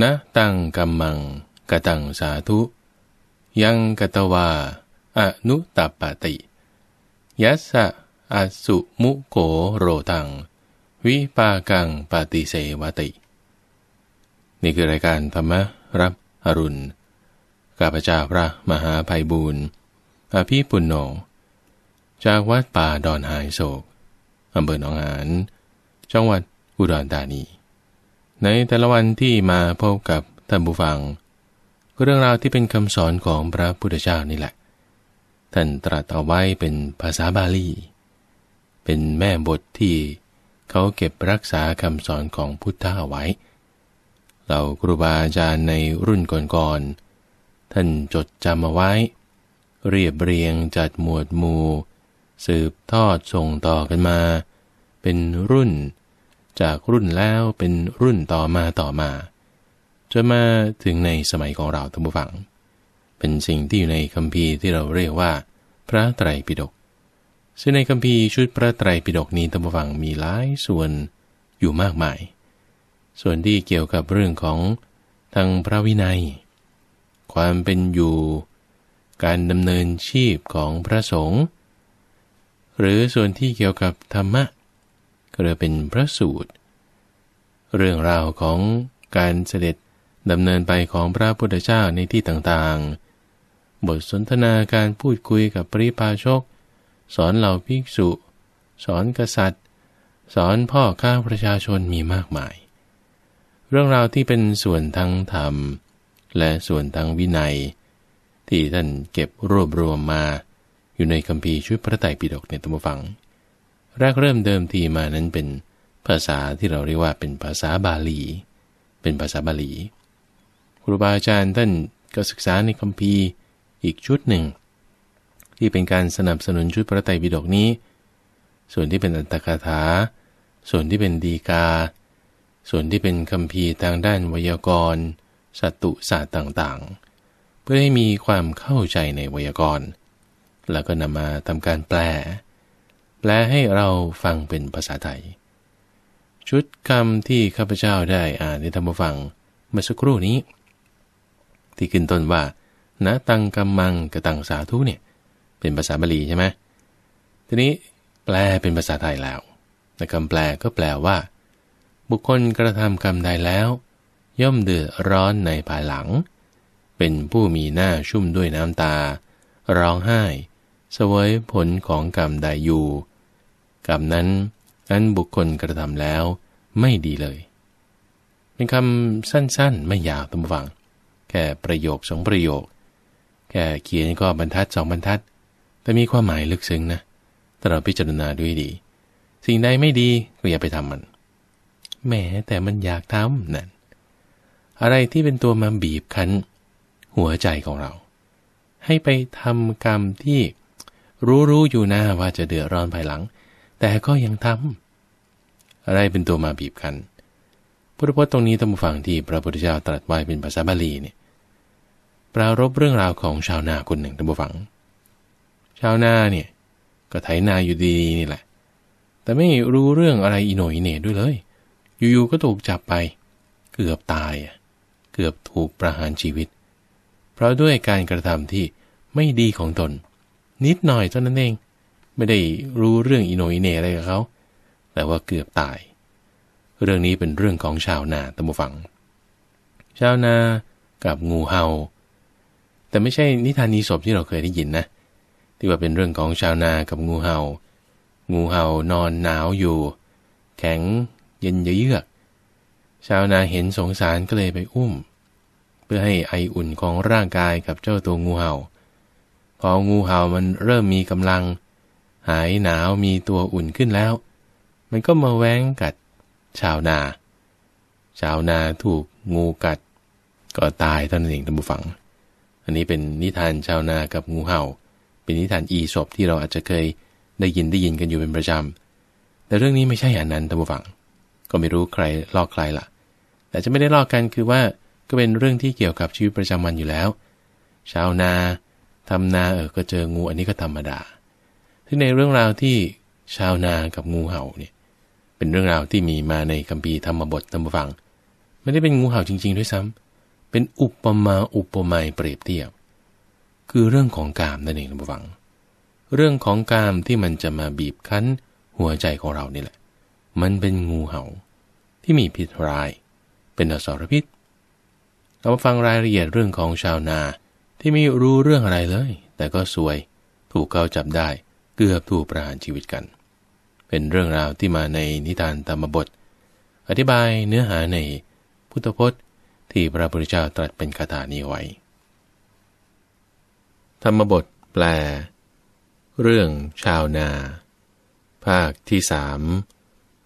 นะตังกัมมังกตังสาธุ ยังกตวาอนุตปติยัสสะอสุมุโกโรตัง วิปากังปฏิเสวติ นี่คือรายการธรรมรับอรุณข้าพเจ้าพระมหาภัยบูรณ์ อภิปุณโญจากวัดป่าดอนหายโศกอำเภอหนองหานจังหวัดอุดรธานีในแต่ละวันที่มาพบกับท่านผู้ฟัง เรื่องราวที่เป็นคำสอนของพระพุทธเจ้านี่แหละ ท่านตรัสเอาไว้เป็นภาษาบาลีเป็นแม่บทที่เขาเก็บรักษาคำสอนของพุทธะเอาไว้เหล่าครูบาอาจารย์ในรุ่นก่อนๆท่านจดจำเอาไว้ เรียบเรียงจัดหมวดหมู่ สืบทอดส่งต่อกันมา เป็นรุ่นจากรุ่นแล้วเป็นรุ่นต่อมาต่อมาจนมาถึงในสมัยของเราท่านผู้ฟัง เป็นสิ่งที่อยู่ในคัมภีร์ที่เราเรียกว่า พระไตรปิฎกซึ่งในคัมภีร์ชุดพระไตรปิฎกนี้ท่านผู้ฟังมีหลายส่วนอยู่มากมายส่วนที่เกี่ยวกับเรื่องของทางพระวินัย ความเป็นอยู่การดำเนินชีพของพระสงฆ์หรือส่วนที่เกี่ยวกับธรรมะห็เอยเป็นพระสูตร เรื่องราวของการเสด็จดำเนินไปของพระพุทธเจ้าในที่ต่างๆบทสนทนาการพูดคุยกับปริพาชก สอนเหล่าภิกษุสอนกษัตริย์ สอนพ่อข้าประชาชนมีมากมาย เรื่องราวที่เป็นส่วนทางธรรม และส่วนทางวินัย ที่ท่านเก็บรวบรวมมาอยู่ในคัมภีร์ชุดพระไตรปิฎกในตัมฟังแรกเริ่มเดิมทีมานั้นเป็นภาษาที่เราเรียกว่าเป็นภาษาบาลี เป็นภาษาบาลีครูบาอาจารย์ท่านก็ศึกษาในคัมภีร์อีกชุดหนึ่ง ที่เป็นการสนับสนุนชุดพระไตรปิฎกนี้ ส่วนที่เป็นอัตถกาถา ส่วนที่เป็นดีกา ส่วนที่เป็นคัมภีร์ทางด้านวยากรณ์ สัตุศาสตร์ต่างๆ เพื่อให้มีความเข้าใจในวยากรณ์ แล้วก็นำมาทำการแปลแปลให้เราฟังเป็นภาษาไทย ชุดคำที่ข้าพเจ้าได้อ่านในธรรมฟังเมื่อสักครู่นี้ ที่ขึ้นต้นว่านะตังกำมมังกตังสาธุเนี่ยเป็นภาษาบาลีใช่ไหมทีนี้แปลเป็นภาษาไทยแล้วแต่คำแปลก็แปลว่า บุคคลกระทำกรรมใดแล้ว ย่อมเดือดร้อนในภายหลัง เป็นผู้มีหน้าชุ่มด้วยน้ำตา ร้องไห้สวยผลของกรรมใดอยู่ กรรมนั้นนั้นบุคคลกระทำแล้วไม่ดีเลย เป็นคำสั้น ๆ ไม่ยาวตำฟังแค่ประโยคสองประโยคแค่เขียนก็บรรทัดสองบรรทัด แต่มีความหมายลึกซึ้งนะถ้าเราพิจารณาด้วยดี สิ่งใดไม่ดีก็อย่าไปทำมันแม้แต่มันอยากทำนั่นอะไรที่เป็นตัวมาบีบคั้น หัวใจของเรา ให้ไปทำกรรมที่รู้รู้อยู่หน้าว่าจะเดือดร้อนภายหลัง แต่ก็ยังทำอะไรเป็นตัวมาบีบคั้นพุทธพจน์ตรงนี้ต้องฟังที่พระพุทธเจ้าตรัสไว้เป็นภาษาบาลีเนี่ยปรารบเรื่องราวของชาวนาคนหนึ่งท่านผู้ฟัง ชาวนาเนี่ยก็ไถนาอยู่ดีนี่แหละ แต่ไม่รู้เรื่องอะไรอีโหนอยเหน่ด้วยเลย อยู่ๆก็ถูกจับไป เกือบตาย เกือบถูกประหารชีวิต เพราะด้วยการกระทำที่ไม่ดีของตนนิดหน่อยเท่านั้นเองไม่ได้รู้เรื่องอิโนอิเนอะไรกับเขาแต่ว่าเกือบตาย เรื่องนี้เป็นเรื่องของชาวนาตะบูฟัง ชาวนากับงูเหา่า แต่ไม่ใช่นิทานนีศพที่เราเคยได้ยินนะที่ว่าเป็นเรื่องของชาวนากับงูเหา่า งูเห่านอนหนาวอยู่ แข็ง เย็นเยือกชาวนาเห็นสงสารก็เลยไปอุ้ม เพื่อให้ไออุ่นของร่างกายกับเจ้าตัวงูเหา่าพอ งูเห่ามันเริ่มมีกำลัง หายหนาวมีตัวอุ่นขึ้นแล้ว มันก็มา แว้ง กัด ชาวนา ชาวนาถูกงูกัด ก็ตายเท่านั้นเองท่านผู้ฟัง อันนี้เป็นนิทานชาวนากับงูเห่า เป็นนิทานอีศบที่เราอาจจะเคยได้ยินได้ยินกันอยู่เป็นประจำแต่ เรื่องนี้ไม่ใช่อย่างนั้นท่านผู้ฟัง ก็ไม่รู้ใครลอกใครละ่ะ แต่จะไม่ได้ลอกกันคือว่าก็เป็นเรื่องที่เกี่ยวกับชีวิตประจำวันอยู่แล้ว ชาวนาทำนาเออ ก็เจองูอันนี้ก็ธรรมดา ที่ในเรื่องราวที่ชาวนากับงูเห่าเนี่ย เป็นเรื่องราวที่มีมาในคัมภีร์ธรรมบทธรรมฟังไม่ได้เป็นงูเห่าจริงๆด้วยซ้ำ เป็นอุปมาอุปไมยเปรียบเทียบ คือเรื่องของกามนั่นเองธรรมฟัง เรื่องของกามที่มันจะมาบีบคั้นหัวใจของเรานี่แหละ มันเป็นงูเห่าที่มีพิษร้าย เป็นอสรพิษ เรามาฟังรายละเอียดเรื่องของชาวนาที่ไม่รู้เรื่องอะไรเลย แต่ก็สวยถูกเขาจับได้เกือบถูกประหารชีวิตกัน เป็นเรื่องราวที่มาในนิทานธรรมบท อธิบายเนื้อหาในพุทธพจน์ที่พระพุทธเจ้าตรัสเป็นคาถานี้ไว้ ธรรมบทแปล เรื่องชาวนา ภาคที่สาม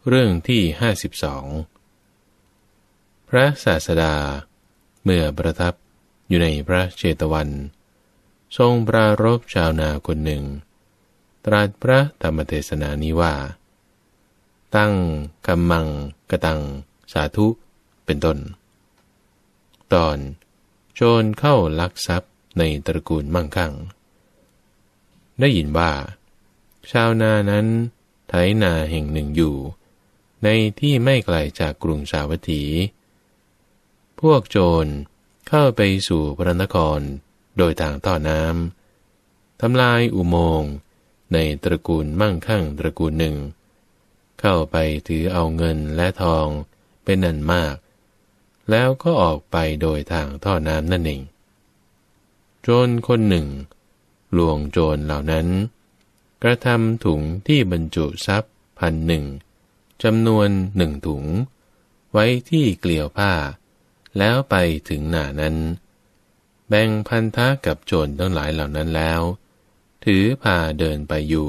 เรื่องที่ห้าสิบสองพระศาสดาเมื่อประทับอยู่ในพระเจตวัน ทรงปรารบชาวนาคนหนึ่ง ตรัสพระธรรมเทศนานี้ว่า ตั้งกำมังกระตัง สาธุเป็นต้น ตอนโจรเข้าลักทรัพย์ในตระกูลมั่งคั่งได้ยินว่า ชาวนานั้นไถนาแห่งหนึ่งอยู่ ในที่ไม่ไกลจากกรุงสาวัตถีพวกโจรเข้าไปสู่พระนครโดยทางท่อน้ำทำลายอุโมงค์ในตระกูลมั่งคั่งตระกูลหนึ่ง เข้าไปถือเอาเงินและทองเป็นนันมาก แล้วก็ออกไปโดยทางท่อน้ำนั่นเองโจรคนหนึ่งลวงโจรเหล่านั้น กระทำถุงที่บรรจุทรัพย์พันหนึ่งจำนวนหนึ่งถุง ไว้ที่เกลียวผ้าแล้วไปถึงหนานั้น แบ่งพันธะกับโจรทั้งหลายเหล่านั้นแล้ว ถือพาเดินไปอยู่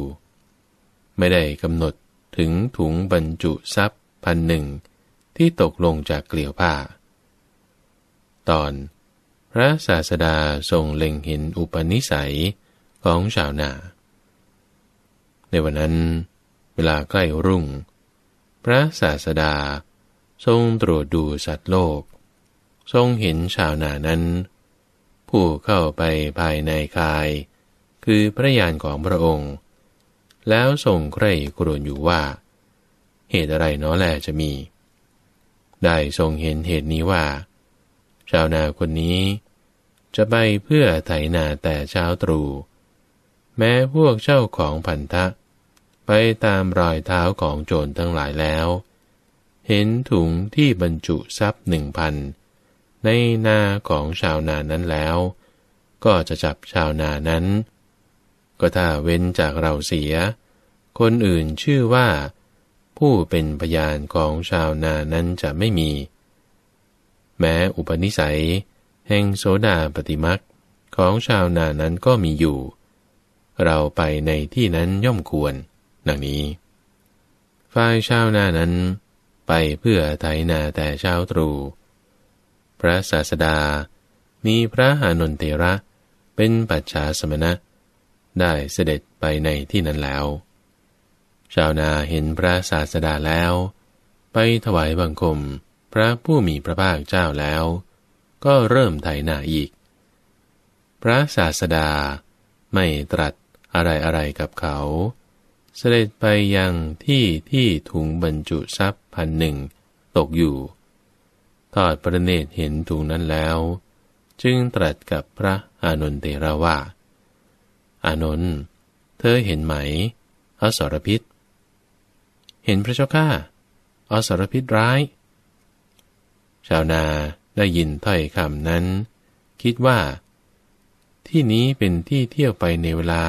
ไม่ได้กำหนดถึงถุงบรรจุทรัพย์พันหนึ่งที่ตกลงจากเกลียวผ้า ตอนพระศาสดาทรงเล็งเห็นอุปนิสัยของชาวนา ในวันนั้น เวลาใกล้รุ่ง พระศาสดาทรงตรวจดูสัตว์โลกทรงเห็นชาวนานั้น ผู้เข้าไปภายในกาย คือพระญาณของพระองค์ แล้วทรงใคร่กรวนอยู่ว่า เหตุอะไรน้อแลจะมี ได้ทรงเห็นเหตุนี้ว่า ชาวนาคนนี้ จะไปเพื่อไถนาแต่เช้าตรู่แม้พวกเจ้าของพันธะไปตามรอยเท้าของโจรทั้งหลายแล้ว เห็นถุงที่บรรจุทรัพย์หนึ่งพันเในนาของชาวนานั้นแล้ว ก็จะจับชาวนานั้น ก็ถ้าเว้นจากเราเสีย คนอื่นชื่อว่า ผู้เป็นพยานของชาวนานั้นจะไม่มี แม้อุปนิสัยแห่งโสดาปฏิมักของชาวนานั้นก็มีอยู่ เราไปในที่นั้นย่อมควรดังนี้ฝ่ายชาวนานั้นไปเพื่อไถนาแต่ชาวตรู่พระศาสดามีพระอานนเตระ เป็นปัจฉาสมณะได้เสด็จไปในที่นั้นแล้ว ชาวนาเห็นพระศาสดาแล้ว ไปถวายบังคมพระผู้มีพระภาคเจ้าแล้ว ก็เริ่มไถนาอีก พระศาสดาไม่ตรัสอะไรอะไรกับเขา เสด็จไปยังที่ที่ถุงบรรจุทรัพย์พันหนึ่งตกอยู่ทอดพระเนตรเห็นถุงนั้นแล้ว จึงตรัสกับพระอานนทเทระว่า อานนท์เธอเห็นไหม อสรพิษ เห็นพระเจ้าข้าอสรพิษร้าย ชาวนาได้ยินถ้อยคำนั้น คิดว่า ที่นี้เป็นที่เที่ยวไปในเวลา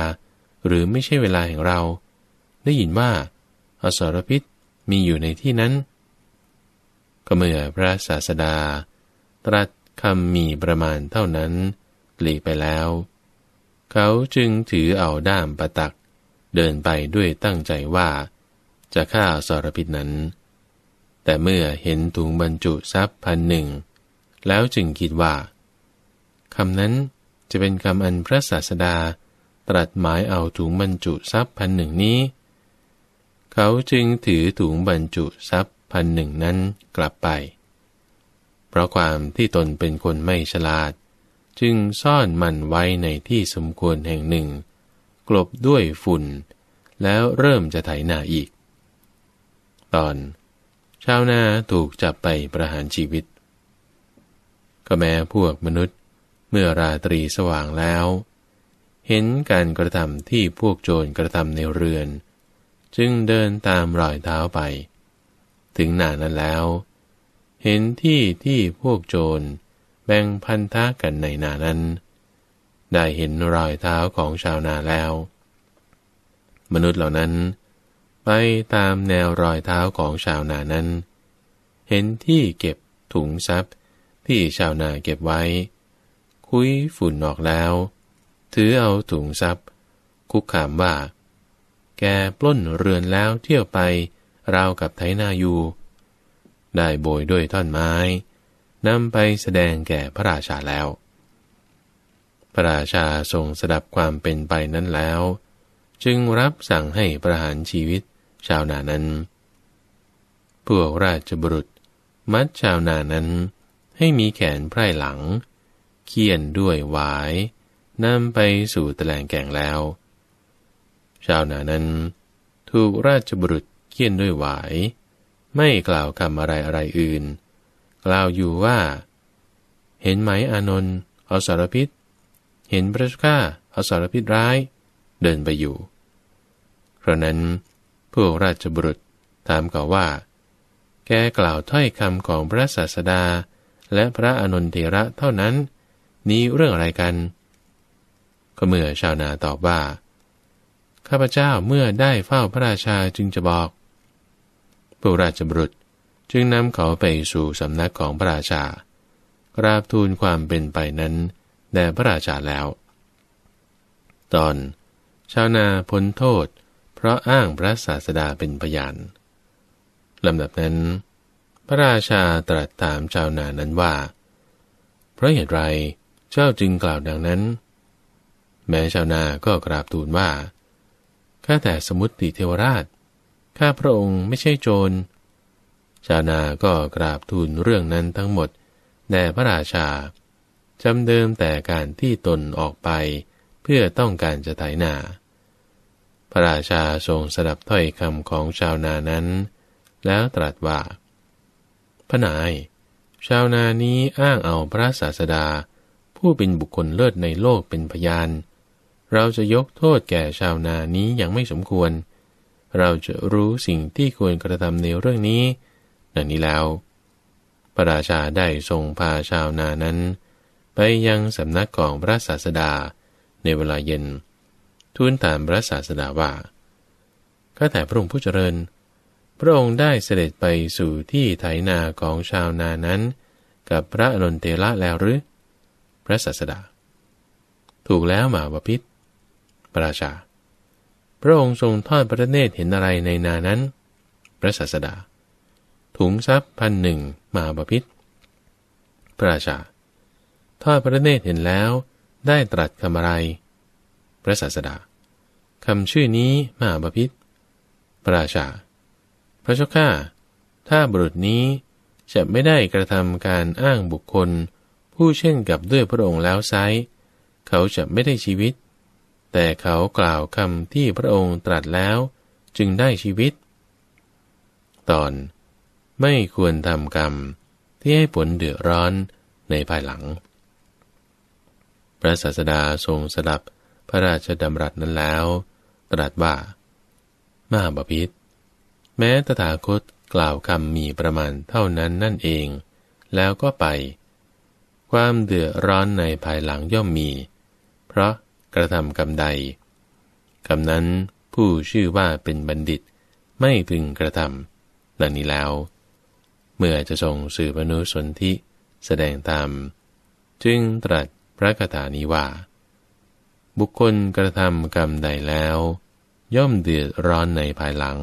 หรือไม่ใช่เวลาแห่งเรา ได้ยินว่า อสรพิษมีอยู่ในที่นั้นก็เมื่อพระศาสดา ตรัสคำมีประมาณเท่านั้นหลีกไปแล้ว เขาจึงถือเอาด้ามประตักเดินไปด้วยตั้งใจว่า จะฆ่าสารพิษนั้น แต่เมื่อเห็นถุงบรรจุทรัพย์พันหนึ่งแล้วจึงคิดว่าคำนั้นจะเป็นคำอันพระศาสดา ตรัสหมายเอาถุงบรรจุทรัพย์พันหนึ่งนี้ เขาจึงถือถุงบรรจุทรัพยพันหนึ่งนั้นกลับไป เพราะความที่ตนเป็นคนไม่ฉลาด จึงซ่อนมันไว้ในที่สมควรแห่งหนึ่ง กลบด้วยฝุ่น แล้วเริ่มจะไถนาอีก ตอนชาวนาถูกจับไปประหารชีวิต ก็แม้พวกมนุษย์เมื่อราตรีสว่างแล้ว เห็นการกระทำที่พวกโจรกระทำในเรือน จึงเดินตามรอยเท้าไปถึงหนานั้นแล้ว เห็นที่ที่พวกโจร แบ่งพันธะกันในนานั้น ได้เห็นรอยเท้าของชาวนาแล้ว มนุษย์เหล่านั้นไปตามแนวรอยเท้าของชาวนานั้น เห็นที่เก็บถุงทรัพย์ที่ชาวนาเก็บไว้ คุยฝุ่นออกแล้ว ถือเอาถุงทรัพย์ คุกขามว่า แกปล้นเรือนแล้วเที่ยวไปราวกับไถนาอยู่ได้โบยด้วยท่อนไม้นำไปแสดงแก่พระราชาแล้ว พระราชาทรงสดับความเป็นไปนั้นแล้ว จึงรับสั่งให้ประหารชีวิต ชาวนานั้น พวก ราชบุรุษมัดชาวนานั้นให้มีแขนไพร่หลังเคี่ยนด้วย หวายนำไปสู่ตะแลงแก่ง แล้ว ชาวนานั้นถูกราชบุรุษเคี่ยนด้วยหวายไม่กล่าวคำอะไรอะไรอื่น กล่าวอยู่ว่า เห็นไหมอานนท์เอาสารพิษ เห็นพระสุข้าเอาสารพิษร้าย เดินไปอยู่ เพราะนั้นพวกราชบุรุษถามล่าว่า แกกล่าวถ้อยคำของพระศาสดาและพระอนุนเทระเท่านั้น นี้เรื่องอะไรกัน ก็เมื่อ ชาวนาตอบว่า ข้าพเจ้าเมื่อได้เฝ้าพระราชาจึงจะบอกผู้ราชบุตรจึงนำเขาไปสู่สำนักของพระราชา กราบทูลความเป็นไปนั้นแด่พระราชาแล้ว ตอน ชาวนาพ้นโทษ เพราะอ้างพระศาสดาเป็นพยานลำดับนั้น พระราชาตรัสถามชาวนานั้นว่า เพราะเหตุไรเจ้าจึงกล่าวดังนั้น แม้ชาวนาก็กราบทูลว่าข้าแต่สมุติเทวราชข้าพระองค์ไม่ใช่โจร ชาวนาก็กราบทูลเรื่องนั้นทั้งหมดแด่พระราชาจำเดิมแต่การที่ตนออกไป เพื่อต้องการจะไถนา พระราชาทรงสดับถ้อยคำของชาวนานั้น แล้วตรัสว่าพระนาย ชาวนานี้อ้างเอาพระศาสดา ผู้เป็นบุคคลเลิศในโลกเป็นพยาน เราจะยกโทษแก่ชาวนานี้ยังไม่สมควรเราจะรู้สิ่งที่ควรกระทำในเรื่องนี้ดังนี้แล้วพระราชาได้ทรงพาชาวนานั้น ไปยังสำนักของพระศาสดาในเวลาเย็นทูลถามพระศาสดาว่าข้าแต่พระองค์ผู้เจริญ พระองค์ได้เสด็จไปสู่ที่ไถนาของชาวนานั้น กับพระอนนเตละแล้วหรือพระศาสดา ถูกแล้วหมาวพิษพระราชาพระองค์ทรงทอดพระเนตรเห็นอะไรในนานั้น พระศาสดา ถุงทรัพย์พันหนึ่งมาบพิษ พระราชา ทอดพระเนตรเห็นแล้วได้ตรัสคำอะไร พระศาสดา คำชื่อนี้มาบพิษ พระราชา พระเจ้าข้า ถ้าบุรุษนี้จะไม่ได้กระทำการอ้างบุคคลผู้เช่นกับด้วยพระองค์แล้วไซเขาจะไม่ได้ชีวิตแต่เขากล่าวคำที่พระองค์ตรัสแล้วจึงได้ชีวิต ตอนไม่ควรทำกรรมที่ให้ผลเดือดร้อนในภายหลัง พระศาสดาทรงสดับพระราชดำรัสนั้นแล้ว ตรัสว่ามหาบพิษแม้ตถาคตกล่าวคำมีประมาณเท่านั้นนั่นเอง แล้วก็ไป ความเดือดร้อนในภายหลังย่อมมี เพราะกระทำกรรมใดกรรมนั้นผู้ชื่อว่าเป็นบัณฑิตไม่พึงกระทำดังนี้แล้ว เมื่อจะทรงสื่อมนุสนีิแสดงตามจึงตรัสพระคาถานี้ว่าบุคคลกระทำกรรมใดแล้ว ย่อมเดือดร้อนในภายหลัง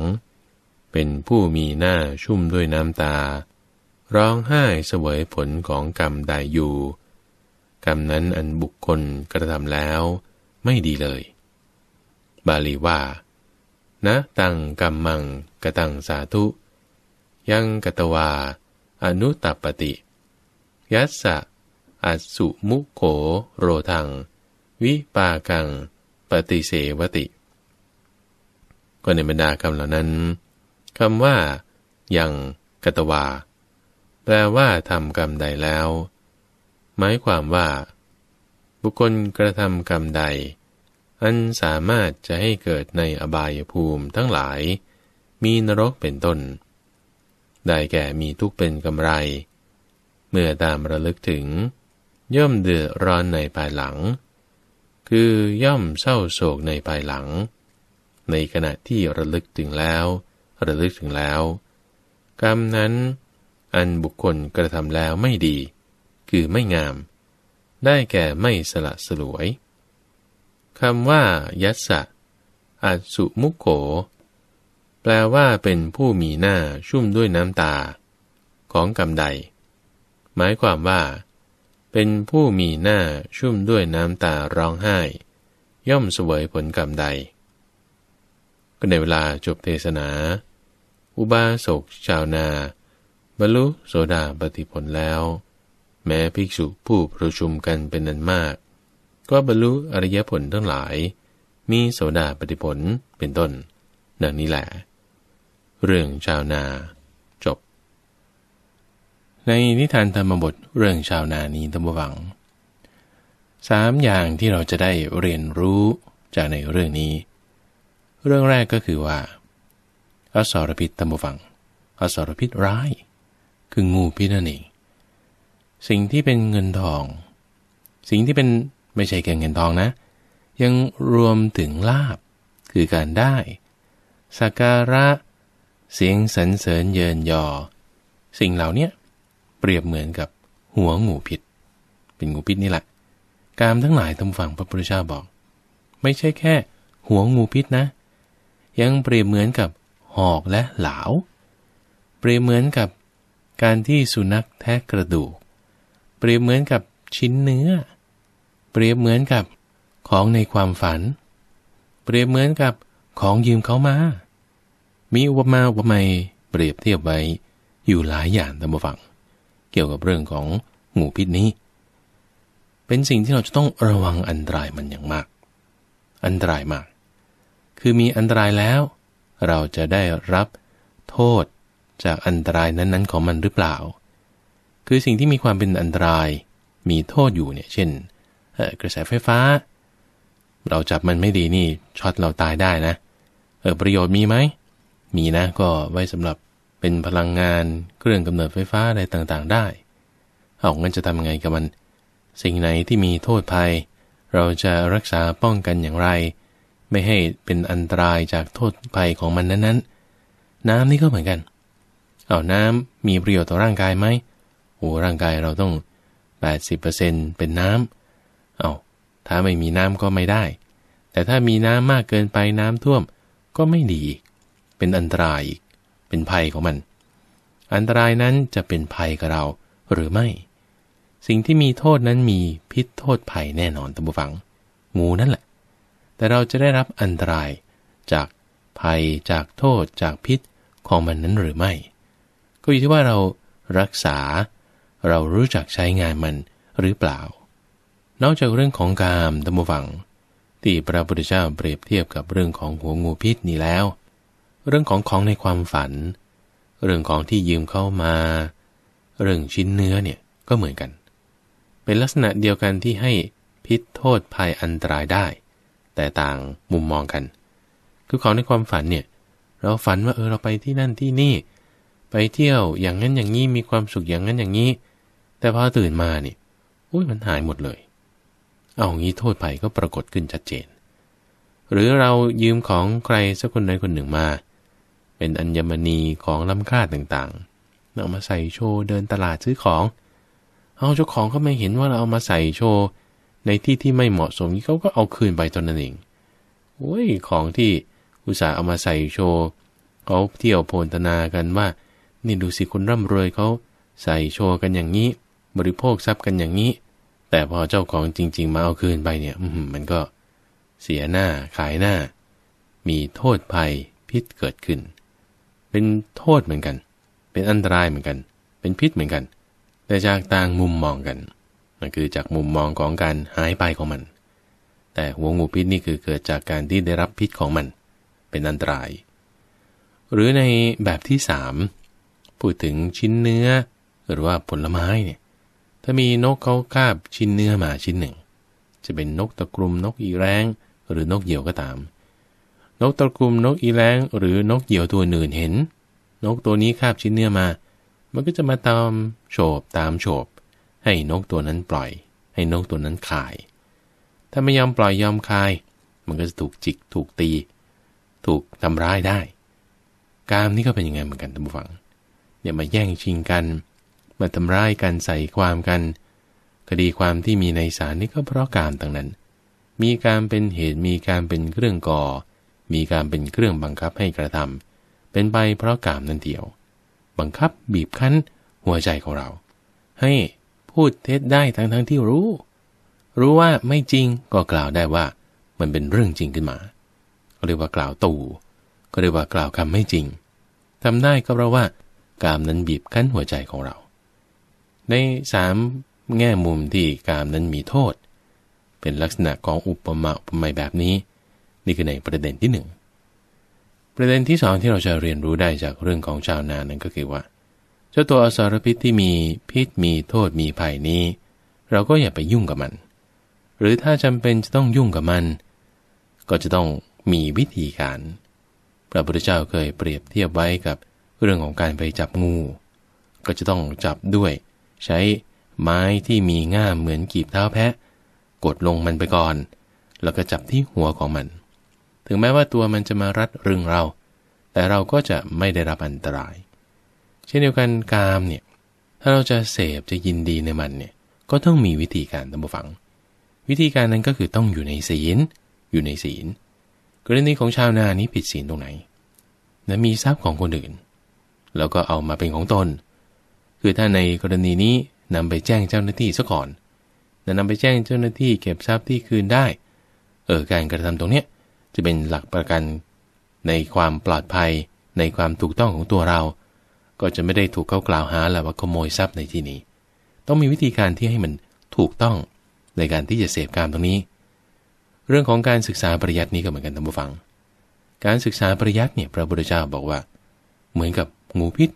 เป็นผู้มีหน้าชุ่มด้วยน้ำตา ร้องไห้เสวยผลของกรรมใดอยู่กรรมนั้นอันบุคคลกระทำแล้วไม่ดีเลย บาลีว่า นะตังกัมมัง กตังสาธุ ยังกตวา อนุตัปติยัสสะอัสุมุโขโรทัง วิปากัง ปฏิเสวติ ก็ในบรรดาคำเหล่านั้นคำว่า ยังกตวา แปลว่าทำกรรมใดแล้ว หมายความว่าบุคคลกระทำกรรมใด อันสามารถจะให้เกิดในอบายภูมิทั้งหลาย มีนรกเป็นต้น ได้แก่มีทุกข์เป็นกำไร เมื่อตามระลึกถึง ย่อมเดือดร้อนในภายหลัง คือย่อมเศร้าโศกในภายหลัง ในขณะที่ระลึกถึงแล้ว ระลึกถึงแล้ว กรรมนั้น อันบุคคลกระทำแล้วไม่ดี คือไม่งามได้แก่ไม่สละสลวย คำว่า ยัสสะอัสุมุโข แปลว่าเป็นผู้มีหน้าชุ่มด้วยน้ำตา ของกำใด หมายความว่า เป็นผู้มีหน้าชุ่มด้วยน้ำตาร้องไห้ ย่อมเสวยผลกรรมใดก็ในเวลาจบเทศนา อุบาสกชาวนา บรรลุโสดาปฏิผลแล้วแม้ภิกษุผู้ประชุมกันเป็นนันมาก ก็บรรลุอริยผลทั้งหลาย มีโสดาปฏิผลเป็นต้นดังนี้แหละเรื่องชาวนา จบ ในนิทานธรรมบทเรื่องชาวนานี้ตั้งวังสามอย่างที่เราจะได้เรียนรู้จากในเรื่องนี้ เรื่องแรกก็คือว่า อสรพิษตัมบวังอสรพิษร้าย คืองูพิษนั่นเองสิ่งที่เป็นเงินทอง สิ่งที่เป็นไม่ใช่แค่เงินทองนะ ยังรวมถึงลาบคือการได้สักการะ เสียงสรรเสริญเยินยอ สิ่งเหล่านี้เปรียบเหมือนกับหัวงูพิษ เป็นงูพิษนี่แหละ กามทั้งหลายทำฝั่งพระพุทธเจ้าบอก ไม่ใช่แค่ หัว งูพิษนะ ยังเปรียบเหมือนกับหอกและเหลา เปรียบเหมือนกับการที่สุนัขแทะกระดูกเปรียบเหมือนกับชิ้นเนื้อ เปรียบเหมือนกับของในความฝัน เปรียบเหมือนกับของยืมเขามา มีอุปมาอุปไมยเปรียบเทียบไว้อยู่หลายอย่างตามฝัง เกี่ยวกับเรื่องของงูพิษนี้ เป็นสิ่งที่เราจะต้องระวังอันตรายมันอย่างมาก อันตรายมาก คือมีอันตรายแล้ว เราจะได้รับโทษจากอันตรายนั้น ๆของมันหรือเปล่าคือสิ่งที่มีความเป็นอันตรายมีโทษอยู่เนี่ยเช่น กระแสไฟฟ้า เราจับมันไม่ดีนี่ช็อตเราตายได้นะเออประโยชน์มีไหมมีนะก็ไว้สำหรับเป็นพลังงานเครื่องกำเนิดไฟฟ้าอะไรต่างๆได้เอางั้นจะทำไงกับมัน สิ่งไหนที่มีโทษภัย เราจะรักษาป้องกันอย่างไร ไม่ให้เป็นอันตรายจากโทษภัยของมันนั้นๆน้ำนี่ก็เหมือนกันเอาน้ำมีประโยชน์ต่อร่างกายไหมโอ้ร่างกายเราต้อง80%เป็นเน้ำเอาถ้าไม่มีน้ำก็ไม่ได้ แต่ถ้ามีน้ำมากเกินไปน้ำท่วม ก็ไม่ดี เป็นอันตรายอีกเป็นภัยของมัน อันตรายนั้นจะเป็นภัยกับเราหรือไม่ สิ่งที่มีโทษนั้นมีพิษโทษภัยแน่นอนตบูฟังงูนั่นแหละ แต่เราจะได้รับอันตรายจากภัยจากโทษจากพิษของมันนั้นหรือไม่ ก็อยู่ที่ว่าเรารักษาเรารู้จักใช้งานมันหรือเปล่า นอกจากเรื่องของกามตะรมวัง ที่พระพุทธเจ้าเปรียบเทียบกับเรื่องของหัวงูพิษนี้แล้ว เรื่องของของในความฝัน เรื่องของที่ยืมเข้ามา เรื่องชิ้นเนื้อเนี่ยก็เหมือนกัน เป็นลักษณะเดียวกันที่ให้พิษโทษภัยอันตรายได้ แต่ต่างมุมมองกัน คือของในความฝันเนี่ยเราฝันว่าเออเราไปที่นั่นที่นี่ ไปเที่ยวอย่างนั้นอย่างนี้มีความสุขอย่างนั้นอย่างนี้แต่พอตื่นมานี่อุ้ยมันหายหมดเลย เอางี้โทษภัยก็ปรากฏขึ้นชัดเจน หรือเรายืมของใครสักคนใดคนหนึ่งมา เป็นอัญมณีของล้ำค่าต่างๆเอามาใส่โชว์เดินตลาดซื้อของ เอาเจ้าของเขาไม่เห็นว่าเราเอามาใส่โชว์ ในที่ที่ไม่เหมาะสมนีเขาก็เอาคืนไปตอนนั้นเองโอ้ย ของที่อุตส่าห์เอามาใส่โชว์เขาเที่ยวโพลธนากันว่า นี่ดูสิคนร่ำรวยเขาใส่โชว์กันอย่างนี้บริโภคทรัพย์กันอย่างนี้ แต่พอเจ้าของจริงๆมาเอาคืนไปเนี่ยมันก็เสียหน้าขายหน้า มีโทษภัยพิษเกิดขึ้น เป็นโทษเหมือนกัน เป็นอันตรายเหมือนกัน เป็นพิษเหมือนกัน แต่จากต่างมุมมองกันนั่นคือจากมุมมองของการหายไปของมัน แต่หัวงูพิษนี่คือเกิดจากการที่ได้รับพิษของมัน เป็นอันตราย หรือในแบบที่สามพูดถึงชิ้นเนื้อหรือว่าผลไม้เนี่ยถ้ามีนกเขาคาบชิ้นเนื้อมาชิ้นหนึ่ง จะเป็นนกตะกรุมนกอีแรงหรือนกเหยี่ยวก็ตาม นกตะกรุมนกอีแรงหรือนกเหยี่ยวตัวอื่นเห็น นกตัวนี้คาบชิ้นเนื้อมา มันก็จะมาตามโฉบตามโฉบให้นกตัวนั้นปล่อย ให้นกตัวนั้นคาย ถ้าไม่ยอมปล่อย ยอมคาย มันก็จะถูกจิกถูกตี ถูกทำร้ายได้ การนี้ก็เป็นยังไงเหมือนกันท่านผู้ฟังเนี่ยมาแย่งชิงกันมาทำร้ายกันใส่ความกัน คดีความที่มีในศาลนี่ก็เพราะการต่างนั้น มีการเป็นเหตุมีการเป็นเครื่องก่อ มีการเป็นเครื่องบังคับให้กระทำ เป็นไปเพราะกามนั่นเดียว บังคับบีบคั้น หัวใจของเรา ให้พูดเท็จได้ทั้งทั้งที่รู้ รู้ว่าไม่จริงก็กล่าวได้ว่า มันเป็นเรื่องจริงขึ้นมาก็เรียกว่ากล่าวตู่ ก็เรียกว่ากล่าวคำไม่จริง ทำได้ก็เพราะว่ากามนั้นบีบคั้นหัวใจของเราในสามแง่มุมที่กามนั้นมีโทษ เป็นลักษณะของอุปมาอุปไมยแบบนี้นี่คือในประเด็นที่หนึ่งประเด็นที่สองที่เราจะเรียนรู้ได้จากเรื่องของชาวนานั้นก็คือว่า เจ้าตัวอสารพิษที่มีพิษมีโทษมีภัยนี้ เราก็อย่าไปยุ่งกับมัน หรือถ้าจำเป็นจะต้องยุ่งกับมัน ก็จะต้องมีวิธีการพระพุทธเจ้าเคยเปรียบเทียบไว้กับเรื่องของการไปจับงูก็จะต้องจับด้วยใช้ไม้ที่มีง่ามเหมือนกีบเท้าแพะ กดลงมันไปก่อน แล้วก็จับที่หัวของมัน ถึงแม้ว่าตัวมันจะมารัดรึงเรา แต่เราก็จะไม่ได้รับอันตราย เช่นเดียวกันกามเนี่ยถ้าเราจะเสพจะยินดีในมันเนี่ยก็ต้องมีวิธีการตั้งฝัง วิธีการนั้นก็คือต้องอยู่ในศีลอยู่ในศีล กรณีของชาวนานี้ผิดศีลตรงไหนนะมีทรัพย์ของคนอื่นแล้วก็เอามาเป็นของตนคือถ้าในกรณีนี้นำไปแจ้งเจ้าหน้าที่ซะก่อนแนำไปแจ้งเจ้าหน้าที่เก็บทรัพย์ที่คืนได้ เออการกระทำตรงเนี้ยจะเป็นหลักประกันในความปลอดภัยในความถูกต้องของตัวเรา ก็จะไม่ได้ถูกเข้ากล่าวหาแหละว่าขโมยทรัพย์ในที่นี้ ต้องมีวิธีการที่ให้มันถูกต้องในการที่จะเสพการตรงนี้ เรื่องของการศึกษาปริยัตินี้ก็เหมือนกันท่านผู้ฟัง การศึกษาปริยัติเนี่ยพระบุทธเจ้าบอกว่า เหมือนกับงูพิษ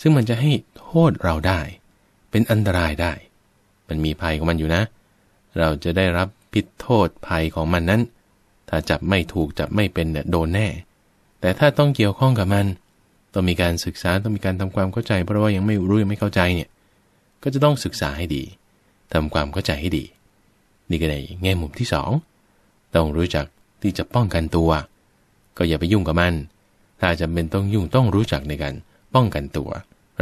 ซึ่งมันจะให้โทษเราได้ เป็นอันตรายได้ มันมีภัยของมันอยู่นะ เราจะได้รับพิษโทษภัยของมันนั้น ถ้าจับไม่ถูกจับไม่เป็นเนี่ยโดนแน่ แต่ถ้าต้องเกี่ยวข้องกับมัน ต้องมีการศึกษาต้องมีการทำความเข้าใจ เพราะว่ายังไม่รู้ยังไม่เข้าใจเนี่ย ก็จะต้องศึกษาให้ดี ทำความเข้าใจให้ดี นี่ก็ในแง่มุมที่สอง ต้องรู้จักที่จะป้องกันตัว ก็อย่าไปยุ่งกับมัน ถ้าจำเป็นต้องยุ่งต้องรู้จักในการป้องกันตัว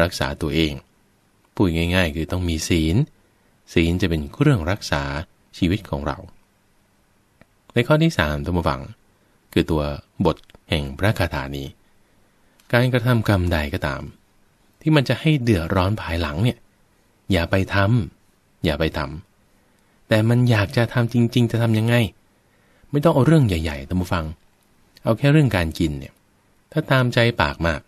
รักษาตัวเองพูดง่ายๆ คือต้องมีศีล ศีลจะเป็นเครื่องรักษาชีวิตของเรา ในข้อที่3ตัวมฟังคือตัวบทแห่งพระคาถานี้ การกระทำกรรมใดก็ตาม ที่มันจะให้เดือดร้อนภายหลังเนี่ยอย่าไปทำ อย่าไปทำ แต่มันอยากจะทำจริงๆจะทํำยังไง ไม่ต้องเอาเรื่องใหญ่ๆตัวมฟัง เอาแค่เรื่องการกินเนี่ยถ้าตามใจปากมาก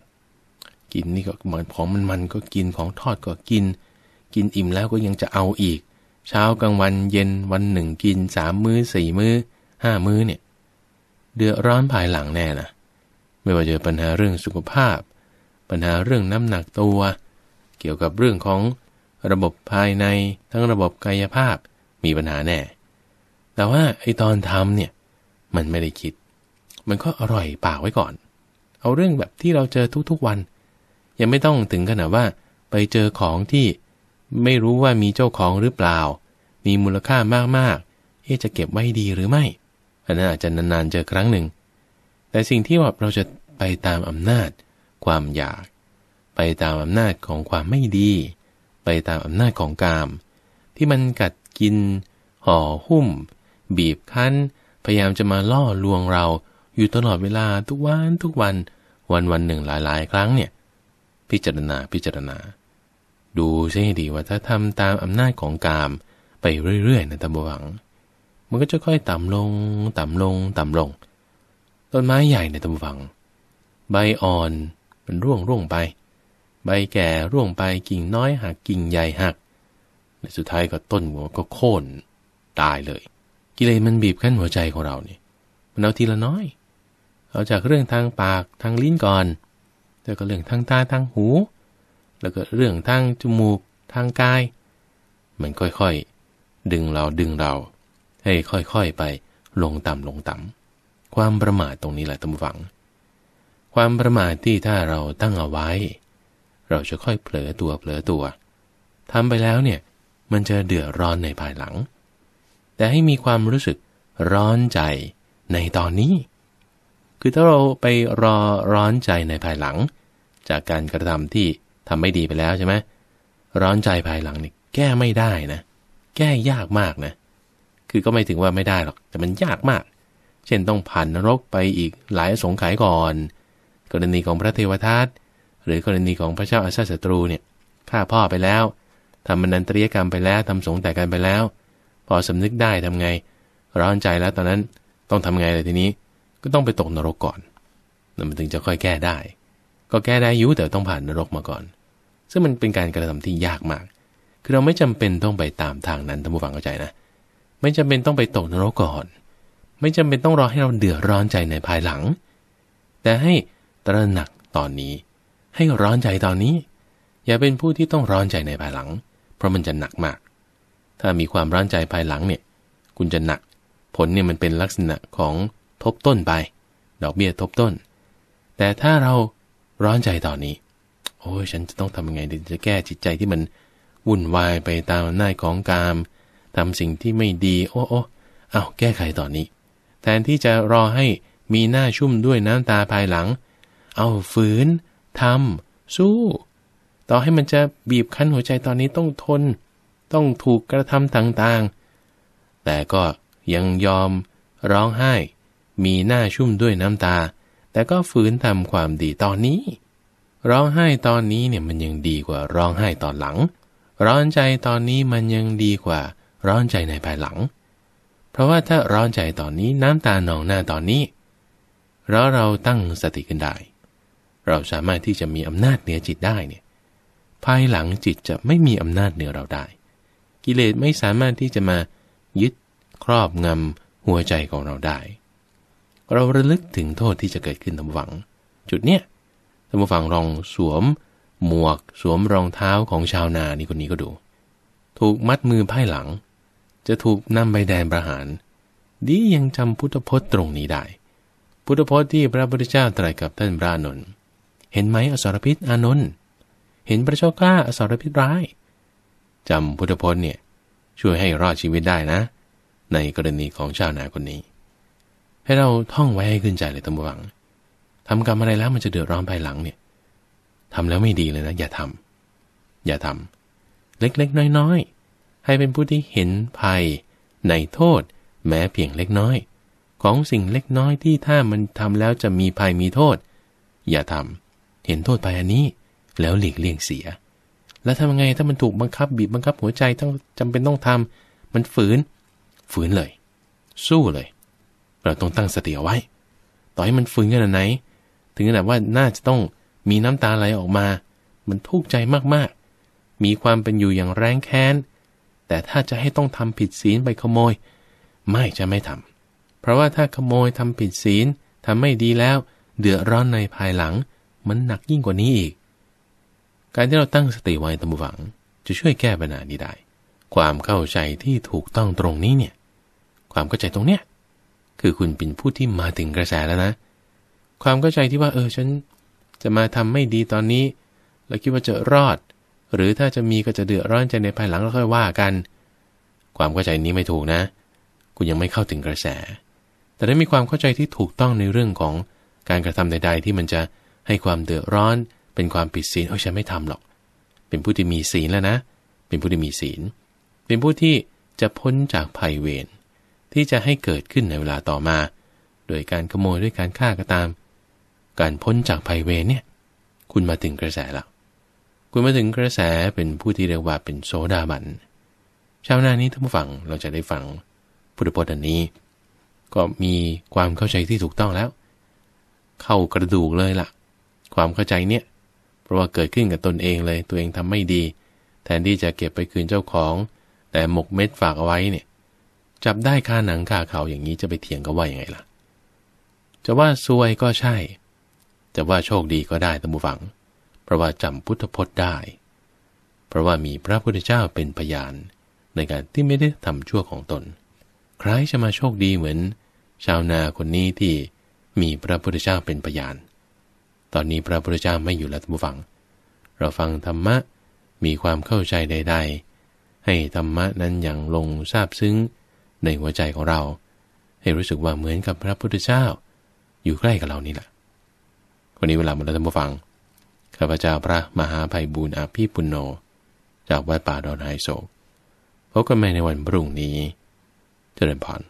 กินนี่ก็เหมือนของมันมันก็กินของทอดก็กิน กินอิ่มแล้วก็ยังจะเอาอีก เช้ากลางวันเย็นวันหนึ่งกินสามมื้อสี่มื้อห้ามื้อเนี่ยเดือดร้อนภายหลังแน่นะไม่ว่าจะปัญหาเรื่องสุขภาพ ปัญหาเรื่องน้ำหนักตัว เกี่ยวกับเรื่องของระบบภายในทั้งระบบกายภาพมีปัญหาแน่ แต่ว่าไอตอนทำเนี่ยมันไม่ได้คิด มันก็อร่อยปากไว้ก่อน เอาเรื่องแบบที่เราเจอทุกๆวันยังไม่ต้องถึงขนาดว่า ไปเจอของที่ไม่รู้ว่ามีเจ้าของหรือเปล่า มีมูลค่ามากๆที่จะเก็บไว้ดีหรือไม่ อันนั้นอาจจะนานๆเจอครั้งหนึ่ง แต่สิ่งที่ว่าเราจะไปตามอำนาจความอยาก ไปตามอำนาจของความไม่ดี ไปตามอำนาจของกามที่มันกัดกิน ห่อหุ้ม บีบคั้น พยายามจะมาล่อลวงเรา อยู่ตลอดเวลาทุกวัน ทุกวัน วันวันหนึ่งหลายๆครั้งเนี่ยพิจารณาพิจารณา ดูใช่ดีว่าถ้าทำตามอำนาจของกามไปเรื่อยๆนะตาบวังมันก็จะค่อยต่ำลง ต่ำลงต่ำลง ต้นไม้ใหญ่ในตาบวังใบอ่อนมันร่วงร่วงไป ใบแก่ร่วงไปกิ่งน้อยหักกิ่งใหญ่หักในสุดท้ายก็ต้นหัวก็โค่นตายเลย กิเลสมันบีบขั้นหัวใจของเราเนี่ยมันเอาทีละน้อยเอาจากเรื่องทางปากทางลิ้นก่อนแล้วก็เรื่องทางตาทางหู แล้วก็เรื่องทางจมูกทางกายมันค่อยๆดึงเราดึงเราให้ค่อย ๆ ไปลงต่ำลงต่ำความประมาทตรงนี้แหละตำ้มฝังความประมาทที่ถ้าเราตั้งเอาไว้ เราจะค่อยเผลอตัวเผลอตัวทำไปแล้วเนี่ยมันจะเดือดร้อนในภายหลัง แต่ให้มีความรู้สึกร้อนใจในตอนนี้ คือถ้าเราไปรอร้อนใจในภายหลังจากการกระทำที่ทำไม่ดีไปแล้วใช่ไหมร้อนใจภายหลังนี่แก้ไม่ได้นะ แก้ยากมากนะคือก็ไม่ถึงว่าไม่ได้หรอกแต่มันยากมาก เช่นต้องผ่านนรกไปอีกหลายสงไขยก่อน กรณีของพระเทวทัตหรือกรณีของพระเจ้าอาชาศัตรูเนี่ยฆ่าพ่อไปแล้วทำมนันตรียกรรมไปแล้วทำสงแต่กันไปแล้ว พอสำนึกได้ทำไงร้อนใจแล้วตอนนั้นต้องทำไงเลยทีนี้ก็ต้องไปตกนรกก่อนมันถึงจะค่อยแก้ได้ก็แก้ได้ยุแต่ต้องผ่านนรกมาก่อน ซึ่งมันเป็นการกระทำที่ยากมาก คือเราไม่จำเป็นต้องไปตามทางนั้นท่านผู้ฟังเข้าใจนะ ไม่จำเป็นต้องไปตกนรกก่อน ไม่จำเป็นต้องรอให้เราเดือดร้อนใจในภายหลัง แต่ให้ ตระหนักตอนนี้ให้ร้อนใจตอนนี้ อย่าเป็นผู้ที่ต้องร้อนใจในภายหลัง เพราะมันจะหนักมาก ถ้ามีความร้อนใจภายหลังเนี่ย คุณจะหนัก ผลเนี่ยมันเป็นลักษณะของทบต้นไปดอกเบี้ยทบต้น แต่ถ้าเราร้อนใจตอนนี้ โอ้ยฉันจะต้องทำยังไงถึงจะแก้จิตใจที่มันวุ่นวายไปตามหน้าของกามทำสิ่งที่ไม่ดี โอ้โอ้เอาแก้ไขตอนนี้ แทนที่จะรอให้มีหน้าชุ่มด้วยน้ำตาภายหลัง เอาฝืนทำสู้ ต่อให้มันจะบีบคั้นหัวใจตอนนี้ต้องทน ต้องถูกกระทำต่างๆ แต่ก็ยังยอมร้องไห้ มีหน้าชุ่มด้วยน้ำตาแต่ก็ฝืนทำความดีตอนนี้ ร้องไห้ตอนนี้เนี่ยมันยังดีกว่าร้องไห้ตอนหลัง ร้อนใจตอนนี้มันยังดีกว่าร้อนใจในภายหลัง เพราะว่าถ้าร้อนใจตอนนี้น้ำตาหนองหน้าตอนนี้เราเราตั้งสติกันได้ เราสามารถที่จะมีอำนาจเหนือจิตได้เนี่ย ภายหลังจิตจะไม่มีอำนาจเหนือเราได้ กิเลสไม่สามารถที่จะมายึดครอบงำหัวใจของเราได้เราระลึกถึงโทษที่จะเกิดขึ้นทำวัง จุดเนี้ยท่านผู้ฟังลองสวม หมวกสวมรองเท้าของชาวนานี่คนนี้ก็ดู ถูกมัดมือไผ่หลัง จะถูกนำไปแดนประหารดียังจำพุทธพจน์ตรงนี้ได้ พุทธพจน์ที่พระพุทธเจ้าตรัสกับท่านพระนนท์เห็นไหมอสรพิษอานนท์เห็นพระชก้าอสรพิษร้ายจำพุทธพจน์เนี่ยช่วยให้รอดชีวิตได้นะ ในกรณีของชาวนาคนนี้ให้เราท่องไว้ให้ขึ้นใจเลยตั้งหวังทำกรรมอะไรแล้วมันจะเดือดร้อนภายหลังเนี่ยทำแล้วไม่ดีเลยนะ อย่าทำอย่าทำเล็กๆ น้อยๆ ให้เป็นผู้ที่เห็นภัยในโทษแม้เพียงเล็กน้อย ของสิ่งเล็กน้อยที่ถ้ามันทำแล้วจะมีภัยมีโทษ อย่าทำเห็นโทษภัยอันนี้แล้วหลีกเลี่ยงเสีย แล้วทำไงถ้ามันถูกบังคับบีบบังคับหัวใจต้องจำเป็นต้องทำมันฝืนฝืนเลย สู้เลยเราต้องตั้งสติเอาไว้ ต่อให้มันฟืนขนาดไหน ถึงขนาดว่าน่าจะต้องมีน้ำตาไหลออกมา มันทุกข์ใจมากๆ มีความเป็นอยู่อย่างแรงแค้น แต่ถ้าจะให้ต้องทำผิดศีลไปขโมย ไม่จะไม่ทำ เพราะว่าถ้าขโมยทำผิดศีลทำไม่ดีแล้วเดือดร้อนในภายหลัง มันหนักยิ่งกว่านี้อีก การที่เราตั้งสติไว้ตงหวัง จะช่วยแก้ปัญหานี้ได้ ความเข้าใจที่ถูกต้องตรงนี้เนี่ย ความเข้าใจตรงเนี้ยคือคุณเป็นผู้ที่มาถึงกระแสแล้วนะ ความเข้าใจที่ว่าเออฉันจะมาทำไม่ดีตอนนี้ แล้วคิดว่าจะรอด หรือถ้าจะมีก็จะเดือดร้อนใจในภายหลังแล้วค่อยว่ากัน ความเข้าใจนี้ไม่ถูกนะ คุณยังไม่เข้าถึงกระแส แต่ถ้ามีความเข้าใจที่ถูกต้องในเรื่องของการกระทำใด ๆ ที่มันจะให้ความเดือดร้อน เป็นความผิดศีลโอ้ฉันไม่ทำหรอก เป็นผู้ที่มีศีลแล้วนะเป็นผู้ที่มีศีล เป็นผู้ที่จะพ้นจากภัยเวรที่จะให้เกิดขึ้นในเวลาต่อมา โดยการขโมยด้วยการฆ่าก็ตาม การพ้นจากภัยเวรเนี่ย คุณมาถึงกระแสแล้ว คุณมาถึงกระแสเป็นผู้ที่เรียกว่าเป็นโซดาบัน ชาวนานี้ท่านผู้ฟังเราจะได้ฟังพุทธพจน์อันนี้ ก็มีความเข้าใจที่ถูกต้องแล้ว เข้ากระดูกเลยละ่ะ ความเข้าใจเนี่ยเพราะว่าเกิดขึ้นกับตนเองเลย ตัวเองทำไม่ดี แทนที่จะเก็บไปคืนเจ้าของ แต่หมกเม็ดฝากเอาไว้เนี่ยจับได้คาหนังคาเขาอย่างนี้จะไปเถียงก็ว่าอย่างไงล่ะ จะว่าซวยก็ใช่ จะว่าโชคดีก็ได้ตะมบูฝัง เพราะว่าจำพุทธพจน์ได้ เพราะว่ามีพระพุทธเจ้าเป็นพยานในการที่ไม่ได้ทำชั่วของตนใครจะมาโชคดีเหมือน ชาวนาคนนี้ที่มีพระพุทธเจ้าเป็นพยานตอนนี้พระพุทธเจ้าไม่อยู่แล้วท่าูฟัง เราฟังธรรมะมีความเข้าใจใดๆ ให้ธรรมะนั้นอย่างลงทราบซึ้งในหัวใจของเราให้รู้สึกว่าเหมือนกับพระพุทธเจ้า อยู่ใกล้กับเรานี่แหละ วันนี้เวลาเมาจะมาฟัง ข้าพเจ้าพระมหาภัยบุญอาภีปุณโญ จากวัดป่าดอนไฮโศกพบกันใหม่ในวันพรุ่งนี้เจริญพร